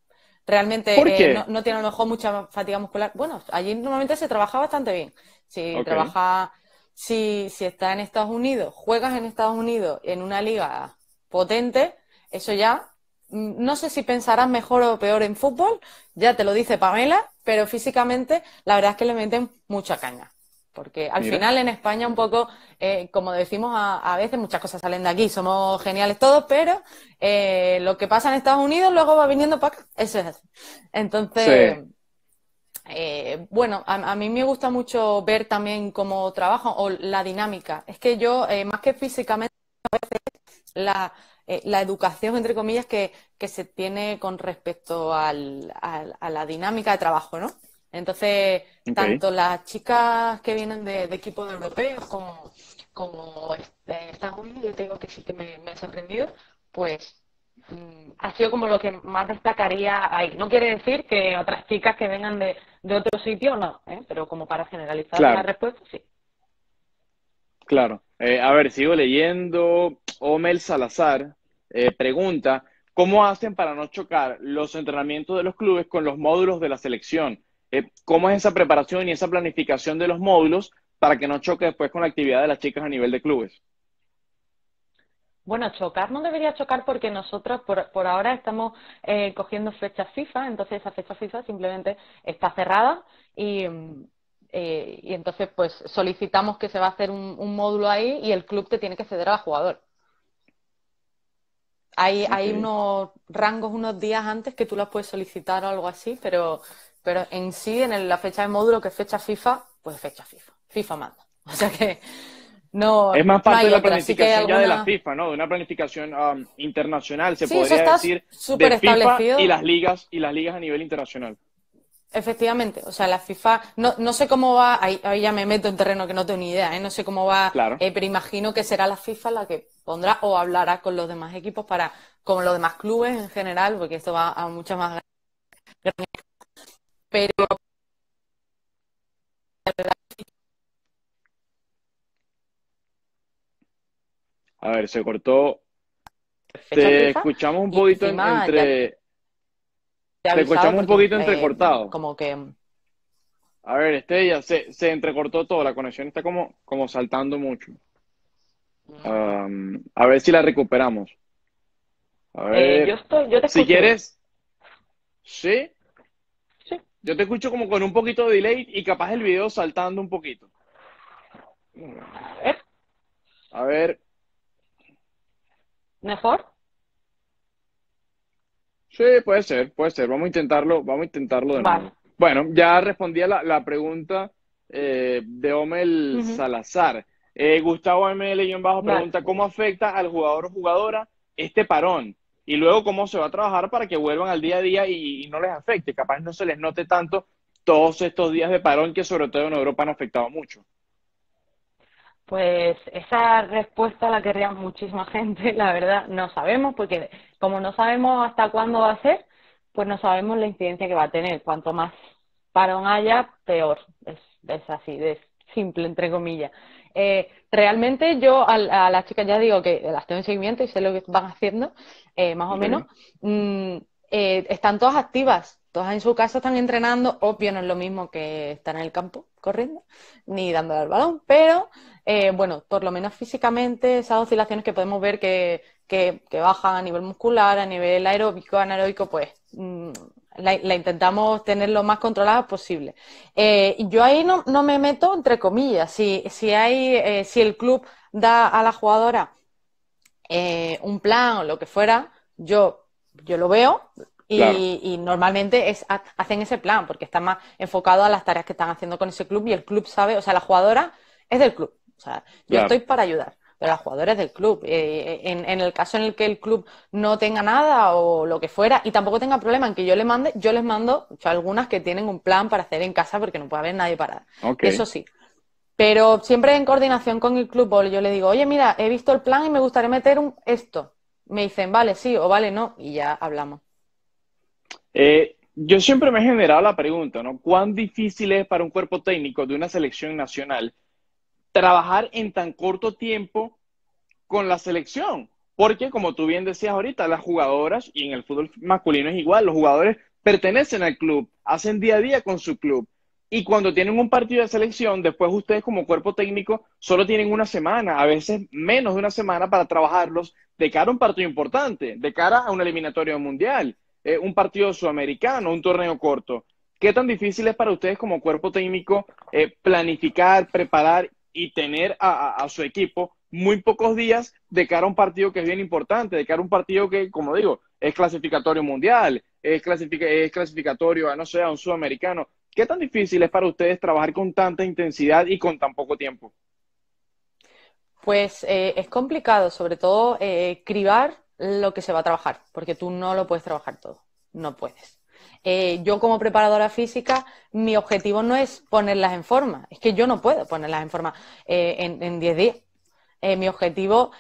realmente eh, no, tiene a lo mejor mucha fatiga muscular. Bueno, allí normalmente se trabaja bastante bien. Si trabaja, si, si está en Estados Unidos, juegas en Estados Unidos en una liga potente, eso ya, mm, no sé si pensarás mejor o peor en fútbol, ya te lo dice Pamela, pero físicamente la verdad es que le meten mucha caña. Porque al final en España un poco, eh, como decimos a, veces, muchas cosas salen de aquí, somos geniales todos, pero eh, lo que pasa en Estados Unidos luego va viniendo para acá, eso es Entonces, eh, bueno, a, mí me gusta mucho ver también cómo trabajo o la dinámica. Es que yo, más que físicamente, la, educación, entre comillas, que, que, se tiene con respecto a la dinámica de trabajo, ¿no? Entonces, tanto las chicas que vienen de, de equipos europeos como, como de este, Estados Unidos, yo tengo que decir que me, me ha sorprendido, pues mm, ha sido como lo que más destacaría ahí. No quiere decir que otras chicas que vengan de, de otro sitio no, ¿eh? pero como para generalizar la respuesta, sí. Claro. Eh, a ver, sigo leyendo. Omel Salazar eh, pregunta, ¿cómo hacen para no chocar los entrenamientos de los clubes con los módulos de la selección? Eh, cómo es esa preparación y esa planificación de los módulos para que no choque después con la actividad de las chicas a nivel de clubes. Bueno, chocar no debería chocar porque nosotros por, ahora estamos eh, cogiendo fechas FIFA, entonces esa fecha FIFA simplemente está cerrada y, eh, y entonces pues solicitamos que se va a hacer un, módulo ahí y el club te tiene que ceder al jugador. Hay, hay unos rangos, unos días antes que tú las puedes solicitar o algo así, pero pero en sí, en la fecha de módulo, que fecha FIFA, pues fecha FIFA. FIFA manda. (laughs) O sea que no. Es más parte de la planificación ya de la FIFA, ¿no? De una planificación um, internacional, se puede podría decir. Súper de establecido. y las ligas, y las ligas a nivel internacional. Efectivamente, o sea, la FIFA, no, no sé cómo va, ahí, ya me meto en terreno que no tengo ni idea, ¿eh? no sé cómo va, claro. Eh, pero imagino que será la FIFA la que pondrá o hablará con los demás equipos para, con los demás clubes en general, porque esto va a muchas más a ver, se cortó. Te escuchamos un poquito entre. Te, escuchamos un poquito entrecortado. como que. A ver, Estella, se, se entrecortó todo. La conexión está como, como saltando mucho. Mm. a ver si la recuperamos. A eh, ver. yo, estoy, yo te si quieres. Sí. Yo te escucho como con un poquito de delay y capaz el video saltando un poquito. Eh. A ver. ¿Mejor? Sí, puede ser, puede ser. Vamos a intentarlo, vamos a intentarlo de nuevo. Bueno, ya respondí a la, pregunta eh, de Omel Salazar. Eh, Gustavo ML-Bajo pregunta, ¿cómo afecta al jugador o jugadora este parón? y luego cómo se va a trabajar para que vuelvan al día a día y, no les afecte. Capaz no se les note tanto todos estos días de parón que sobre todo en Europa han afectado mucho. Pues esa respuesta la querría muchísima (laughs) gente, la verdad, no sabemos, porque como no sabemos hasta cuándo va a ser, pues no sabemos la incidencia que va a tener. Cuanto más parón haya, peor. Es, así, es simple, entre comillas. Eh, realmente yo a, las chicas ya digo que las tengo en seguimiento y sé lo que van haciendo, eh, más o menos. Mm, eh, están todas activas, todas en su casa están entrenando, obvio no es lo mismo que estar en el campo corriendo, ni dándole al balón, pero bueno, por lo menos físicamente esas oscilaciones que podemos ver que, que, bajan a nivel muscular, a nivel aeróbico, anaeróbico, pues mm, la, intentamos tener lo más controlada posible. Eh, yo ahí no, me meto entre comillas. Si, si, hay, eh, si el club da a la jugadora eh, un plan o lo que fuera, yo, yo lo veo y, normalmente es, hacen ese plan porque están más enfocados a las tareas que están haciendo con ese club y el club sabe, o sea, la jugadora es del club. O sea, yo estoy para ayudar a los jugadores del club. Eh, eh, en, el caso en el que el club no tenga nada o lo que fuera, y tampoco tenga problema en que yo le mande, yo les mando algunas que tienen un plan para hacer en casa porque no puede haber nadie parado. Eso sí. Pero siempre en coordinación con el club, yo le digo, oye, mira, he visto el plan y me gustaría meter un, esto. Me dicen, vale, sí o vale, no, y ya hablamos. Eh, yo siempre me he generado la pregunta, ¿no? ¿Cuán difícil es para un cuerpo técnico de una selección nacional trabajar en tan corto tiempo con la selección. Porque, como tú bien decías ahorita, las jugadoras, y en el fútbol masculino es igual, los jugadores pertenecen al club, hacen día a día con su club. Y cuando tienen un partido de selección, después ustedes como cuerpo técnico solo tienen una semana, a veces menos de una semana para trabajarlos de cara a un partido importante, de cara a un eliminatorio mundial, eh, un partido sudamericano, un torneo corto. ¿Qué tan difícil es para ustedes como cuerpo técnico eh, planificar, preparar y tener a, su equipo muy pocos días de cara a un partido que es bien importante, de cara a un partido que, como digo, es clasificatorio mundial, es, es clasificatorio a, no sé, a un sudamericano. ¿Qué tan difícil es para ustedes trabajar con tanta intensidad y con tan poco tiempo? Pues eh, es complicado, sobre todo eh, cribar lo que se va a trabajar, porque tú no lo puedes trabajar todo, no puedes. Eh, yo como preparadora física, mi objetivo no es ponerlas en forma, es que yo no puedo ponerlas en forma eh, en 10 días. Eh, mi objetivo,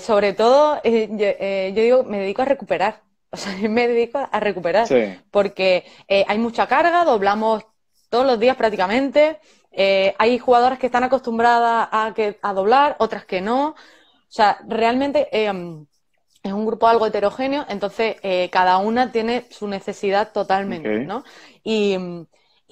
sobre todo, yo, digo, me dedico a recuperar. (laughs) O sea, me dedico a recuperar. Porque hay mucha carga, doblamos todos los días prácticamente. hay jugadoras que están acostumbradas a, que, a doblar, otras que no. O sea, realmente em, es un grupo algo heterogéneo, entonces eh, cada una tiene su necesidad totalmente, ¿no? Y,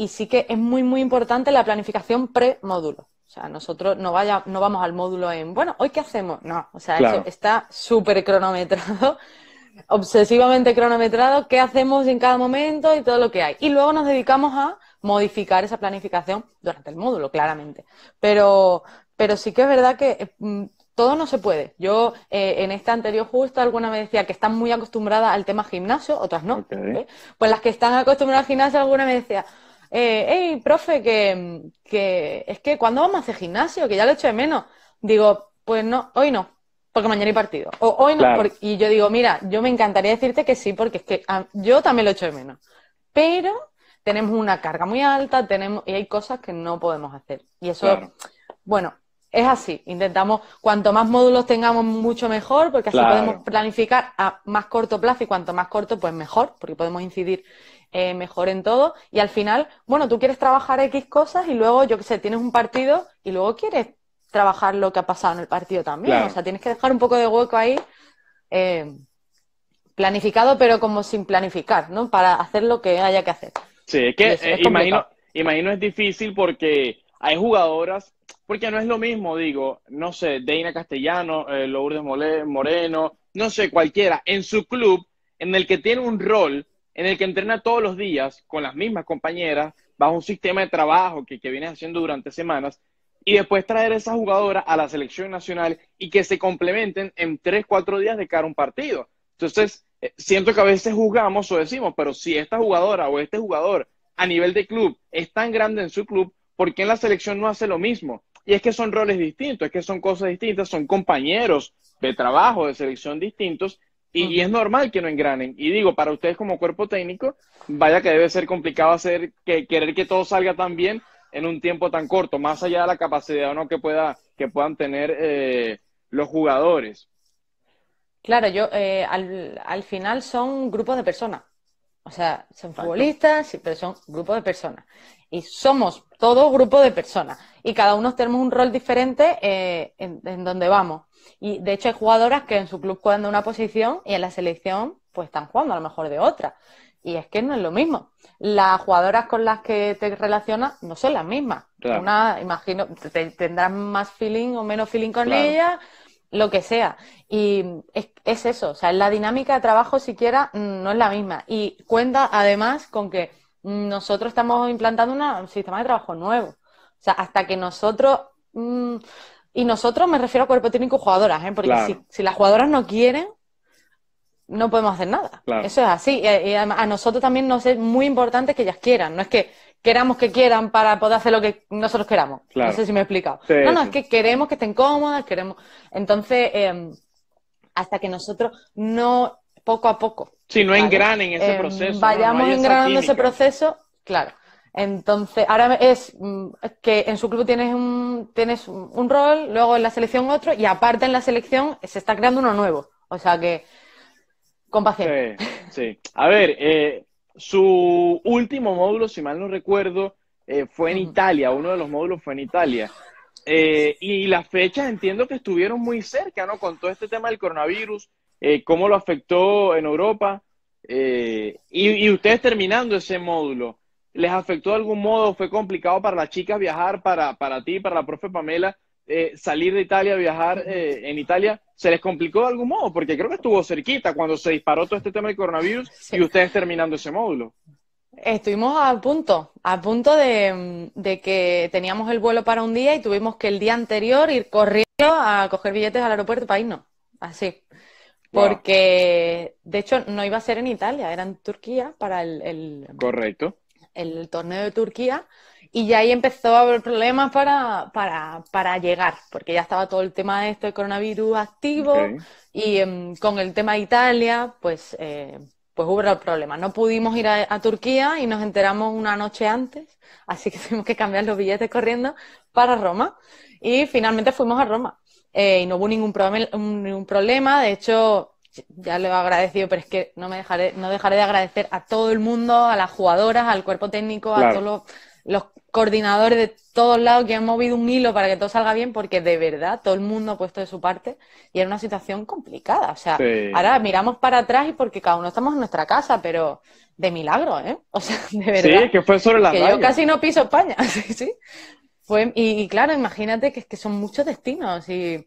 sí que es muy, muy importante la planificación pre-módulo. O sea, nosotros no, vaya, no vamos al módulo en, bueno, ¿hoy qué hacemos? No, o sea, está súper cronometrado, (laughs) obsesivamente cronometrado, qué hacemos en cada momento y todo lo que hay. Y luego nos dedicamos a modificar esa planificación durante el módulo, claramente. Pero, pero sí que es verdad que mm, todo no se puede. Yo eh, en esta anterior justo alguna me decía que están muy acostumbradas al tema gimnasio, otras no. ¿eh? Pues las que están acostumbradas al gimnasio, alguna me decía, eh, hey, profe, que, es que ¿cuándo vamos a hacer gimnasio? Que ya lo echo de menos. Digo, pues no, hoy no, porque mañana hay partido. O hoy no, porque... y yo digo, mira, yo me encantaría decirte que sí, porque es que ah, yo también lo echo de menos. Pero tenemos una carga muy alta, tenemos, y hay cosas que no podemos hacer. Y eso, bueno, es así. Intentamos, cuanto más módulos tengamos, mucho mejor, porque así podemos planificar a más corto plazo y cuanto más corto, pues mejor, porque podemos incidir eh, mejor en todo. Y al final, bueno, tú quieres trabajar X cosas y luego, yo qué sé, tienes un partido y luego quieres trabajar lo que ha pasado en el partido también. O sea, tienes que dejar un poco de hueco ahí. Eh, planificado, pero como sin planificar, ¿no? Para hacer lo que haya que hacer. Sí, es que eh, imagino, imagino es difícil porque hay jugadoras, porque no es lo mismo, digo, no sé, Deina Castellano, eh, Lourdes Moreno, no sé, cualquiera, en su club, en el que tiene un rol, en el que entrena todos los días con las mismas compañeras, bajo un sistema de trabajo que, viene haciendo durante semanas, y después traer esa jugadora a la selección nacional y que se complementen en tres, cuatro días de cara a un partido. Entonces, eh, siento que a veces juzgamos o decimos, pero si esta jugadora o este jugador a nivel de club es tan grande en su club, ¿Por qué en la selección no hace lo mismo? Y es que son roles distintos, es que son cosas distintas, son compañeros de trabajo, de selección distintos, y, es normal que no engranen. Y digo, para ustedes como cuerpo técnico, vaya que debe ser complicado hacer que querer que todo salga tan bien en un tiempo tan corto, más allá de la capacidad o no que pueda que puedan tener eh, los jugadores. Claro, yo eh, al, final son grupos de personas. O sea, son futbolistas, pero son grupos de personas y somos todo grupo de personas y cada uno tenemos un rol diferente eh, en, donde vamos. Y de hecho hay jugadoras que en su club juegan de una posición y en la selección pues están jugando a lo mejor de otra. Y es que no es lo mismo. Las jugadoras con las que te relacionas no son las mismas. Una, imagino, tendrás más feeling o menos feeling con ella. lo que sea. Y es, eso, o sea, la dinámica de trabajo siquiera mm, no es la misma. Y cuenta además con que nosotros estamos implantando un sistema de trabajo nuevo. O sea, hasta que nosotros... Mm, y nosotros me refiero a cuerpo técnico jugadoras, ¿eh? porque si, las jugadoras no quieren, no podemos hacer nada. Eso es así. Y, a, nosotros también nos es muy importante que ellas quieran. No es que queramos que quieran para poder hacer lo que nosotros queramos. No sé si me he explicado. no, no, es que queremos que estén cómodas, queremos. Entonces, em, hasta que nosotros no, poco a poco, si no engranen en ese em, proceso. Vayamos engranando ese proceso, claro. Entonces, ahora mm, es que en su club tienes un, tienes un rol, luego en la selección otro, y aparte en la selección se está creando uno nuevo. O sea que, con paciencia. Sí, sí. A ver, eh, su último módulo, si mal no recuerdo, eh, fue en Italia, uno de los módulos fue en Italia. Eh, y las fechas entiendo que estuvieron muy cerca, ¿no? Con todo este tema del coronavirus, eh, cómo lo afectó en Europa. Eh, y, ustedes terminando ese módulo, ¿les afectó de algún modo? ¿Fue complicado para las chicas viajar, para, para ti, para la profe Pamela, eh, salir de Italia, viajar en Italia? ¿Se les complicó de algún modo? Porque creo que estuvo cerquita cuando se disparó todo este tema del coronavirus y ustedes terminando ese módulo. Estuvimos a punto, a punto de, de, que teníamos el vuelo para un día y tuvimos que el día anterior ir corriendo a coger billetes al aeropuerto para irnos. Así. Porque, de hecho, no iba a ser en Italia, era en Turquía para el, torneo de Turquía. Y ya ahí empezó a haber problemas para, para, para, llegar, porque ya estaba todo el tema de esto del coronavirus activo y em, con el tema de Italia, pues, eh, pues hubo problemas. No pudimos ir a, Turquía y nos enteramos una noche antes, así que (laughs) tuvimos que cambiar los billetes corriendo para Roma y finalmente fuimos a Roma. Eh, y no hubo ningún, ningún problema. De hecho, ya lo he agradecido, pero es que no me dejaré, no dejaré de agradecer a todo el mundo, a las jugadoras, al cuerpo técnico, a todos los, coordinadores de todos lados que han movido un hilo para que todo salga bien, porque de verdad todo el mundo ha puesto de su parte y era una situación complicada. O sea, ahora miramos para atrás y porque cada uno estamos en nuestra casa, pero de milagro, ¿eh? O sea, (laughs) de verdad. Sí, que fue sobre la Que yo casi no piso España, (laughs) sí, sí y, claro, imagínate que, que son muchos destinos y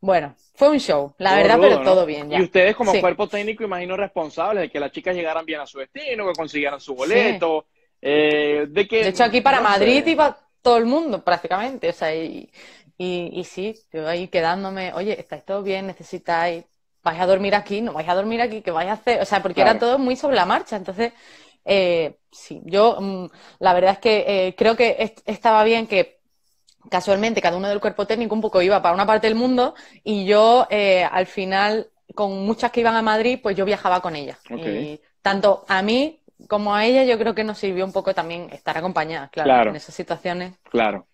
bueno, fue un show, la verdad, pero todo bien. Y ustedes como cuerpo técnico, imagino, responsables de que las chicas llegaran bien a su destino, que consiguieran su boleto. Eh, de, que, hecho, aquí para Madrid y iba todo el mundo prácticamente, o sea, y, y, sí, yo ahí quedándome, oye, estáis todo bien, necesitáis, vais a dormir aquí, no vais a dormir aquí, ¿qué vais a hacer? O sea, porque era todo muy sobre la marcha, entonces eh, sí, yo mm, la verdad es que eh, creo que estaba bien que casualmente cada uno del cuerpo técnico un poco iba para una parte del mundo y yo eh, al final con muchas que iban a Madrid pues yo viajaba con ellas. Y tanto a mí como a ella yo creo que nos sirvió un poco también estar acompañadas, en esas situaciones. Claro.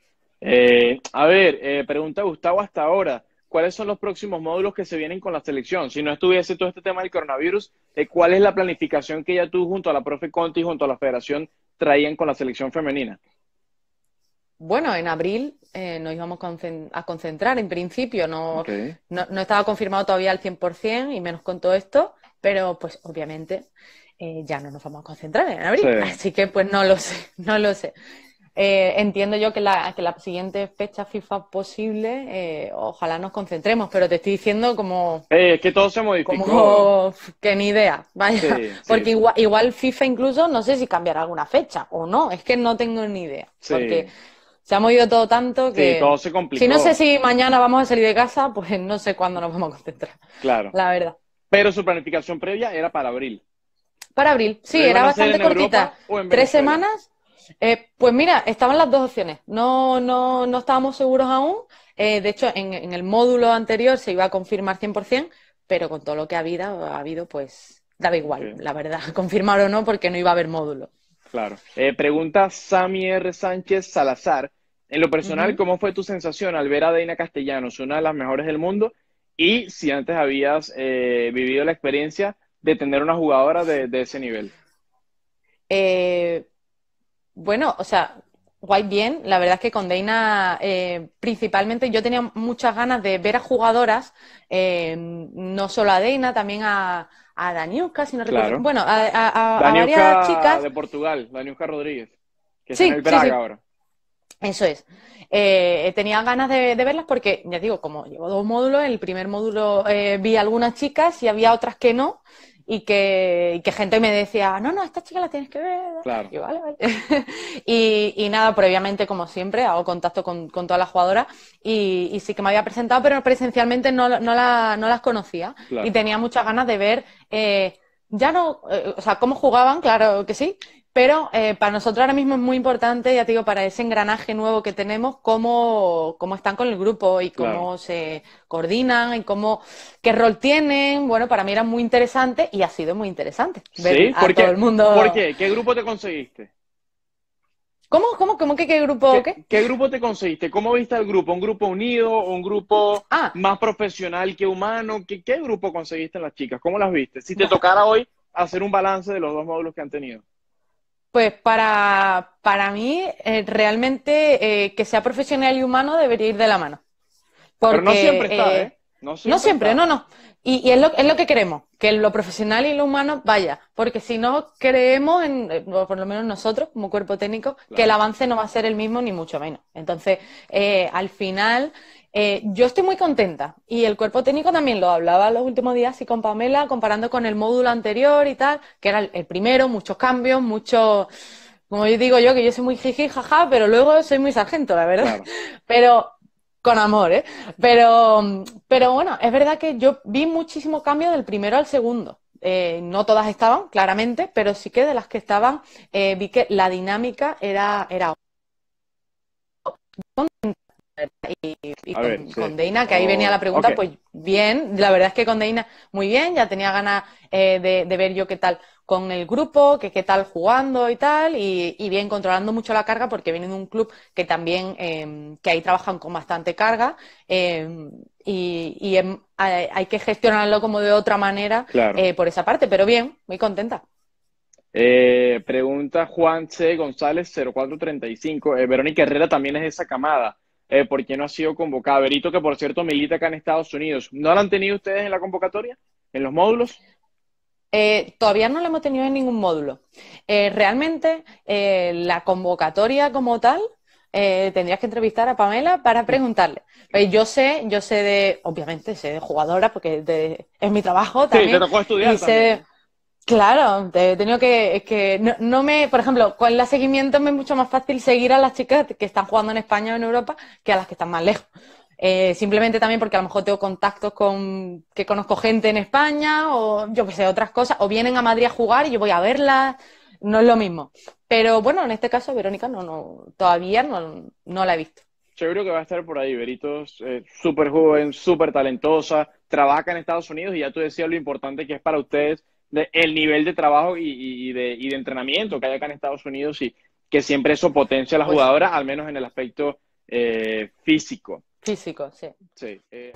a ver, pregunta Gustavo hasta ahora cuáles son los próximos módulos que se vienen con la selección. Si no estuviese todo este tema del coronavirus, eh, ¿cuál es la planificación que ya tú junto a la profe Conti y junto a la federación traían con la selección femenina? Bueno, en abril eh, nos íbamos a concentrar, en principio, no, no, estaba confirmado todavía al 100% y menos con todo esto, pero pues obviamente eh, ya no nos vamos a concentrar en abril, así que pues no lo sé, no lo sé. Eh, entiendo yo que la, siguiente fecha FIFA posible, eh, ojalá nos concentremos, pero te estoy diciendo como. Eh, que todo se modificó. Como, que ni idea, vaya. (laughs) porque Igual, FIFA incluso, no sé si cambiará alguna fecha o no, es que no tengo ni idea. Porque se ha movido todo tanto que. Si no sé si mañana vamos a salir de casa, pues no sé cuándo nos vamos a concentrar. Claro. La verdad. Pero su planificación previa era para abril. Para abril, sí, era bastante cortita. Tres semanas eh, pues mira, estaban las dos opciones. No, no, no estábamos seguros aún. Eh, de hecho, en, el módulo anterior se iba a confirmar 100%, pero con todo lo que ha habido, ha habido pues daba igual, la verdad, (laughs) confirmar o no, porque no iba a haber módulo. Claro. Eh, pregunta Samir Sánchez Salazar. En lo personal, ¿cómo fue tu sensación al ver a Deina Castellanos, una de las mejores del mundo? Y si antes habías vivido la experiencia de tener una jugadora de, de ese nivel. Eh, bueno, o sea, guay bien. La verdad es que con Deina, eh, principalmente yo tenía muchas ganas de ver a jugadoras, eh, no solo a Deina, también a, a Daniuska, si Bueno, a, varias chicas. de Portugal, Daniuska Rodríguez, que sí, en el Braga sí, sí. ahora. Eso es. Eh, tenía ganas de, verlas porque, ya digo, como llevo dos módulos, el primer módulo vi algunas chicas y había otras que no y que, y que, gente me decía, no, no, esta chica la tienes que ver. Y, (laughs) y, y, nada, previamente, como siempre, hago contacto con, con todas las jugadoras y, sí que me había presentado, pero presencialmente no, no, la, las conocía y tenía muchas ganas de ver, eh, ya no, eh, o sea, cómo jugaban, claro que sí, pero eh, para nosotros ahora mismo es muy importante, ya te digo, para ese engranaje nuevo que tenemos, cómo, están con el grupo y cómo se coordinan y cómo, qué rol tienen. Bueno, para mí era muy interesante y ha sido muy interesante ver a todo el mundo. ¿Por qué? ¿Qué grupo te conseguiste? ¿Cómo, cómo, cómo que qué grupo? ¿Qué, qué? qué grupo te conseguiste? ¿Cómo viste el grupo? ¿Un grupo unido? ¿Un grupo ah. más profesional que humano? ¿Qué, ¿Qué grupo conseguiste las chicas? ¿Cómo las viste? Si te tocara hoy hacer un balance de los dos módulos que han tenido. Pues para, para mí, eh, realmente eh, que sea profesional y humano debería ir de la mano. Pero no siempre está, ¿eh? ¿eh? No siempre, no, no, Y, es, lo, es lo que queremos, que lo profesional y lo humano vaya. Porque si no creemos, en, por lo menos nosotros como cuerpo técnico, que el avance no va a ser el mismo ni mucho menos. Entonces, al final, eh, yo estoy muy contenta y el cuerpo técnico también lo hablaba los últimos días y con Pamela, comparando con el módulo anterior y tal, que era el primero, muchos cambios, muchos, como digo yo, que yo soy muy jiji, jaja, pero luego soy muy sargento, la verdad. (laughs) Pero con amor, ¿eh? Pero, pero bueno, es verdad que yo vi muchísimo cambio del primero al segundo. Eh, no todas estaban, claramente, pero sí que de las que estaban eh, vi que la dinámica era, era y, con, Deina, que ahí venía la pregunta, pues bien, la verdad es que con Deina muy bien, ya tenía ganas eh, de, ver yo qué tal con el grupo, que qué tal jugando y tal, y, bien controlando mucho la carga porque viene de un club que también, em, que ahí trabajan con bastante carga em, y, em, hay, que gestionarlo como de otra manera eh, por esa parte, pero bien, muy contenta. Eh, pregunta Juan C. González 0435. Verónica Herrera también es de esa camada. Eh, por qué no ha sido convocada? Berito, que por cierto milita acá en Estados Unidos. ¿No la han tenido ustedes en la convocatoria? ¿En los módulos? Eh, todavía no la hemos tenido en ningún módulo. Eh, realmente, la convocatoria como tal, tendrías que entrevistar a Pamela para preguntarle. Pues yo sé, yo sé de, obviamente sé de jugadora, porque es mi trabajo también. Sí, te tocó estudiar. también. Claro, he tenido que, que no, me, por ejemplo, con la seguimiento me es mucho más fácil seguir a las chicas que están jugando en España o en Europa que a las que están más lejos. Eh, simplemente también porque a lo mejor tengo contactos con que conozco gente en España o yo qué sé, otras cosas, o vienen a Madrid a jugar y yo voy a verlas, no es lo mismo. Pero bueno, en este caso Verónica no, no, todavía no, la he visto. Seguro que va a estar por ahí, Veritos, eh, súper joven, súper talentosa, trabaja en Estados Unidos y ya tú decías lo importante que es para ustedes el nivel de trabajo y, de, entrenamiento que hay acá en Estados Unidos y que siempre eso potencia a las pues jugadoras, al menos en el aspecto eh, físico. Físico, sí. Sí. Eh.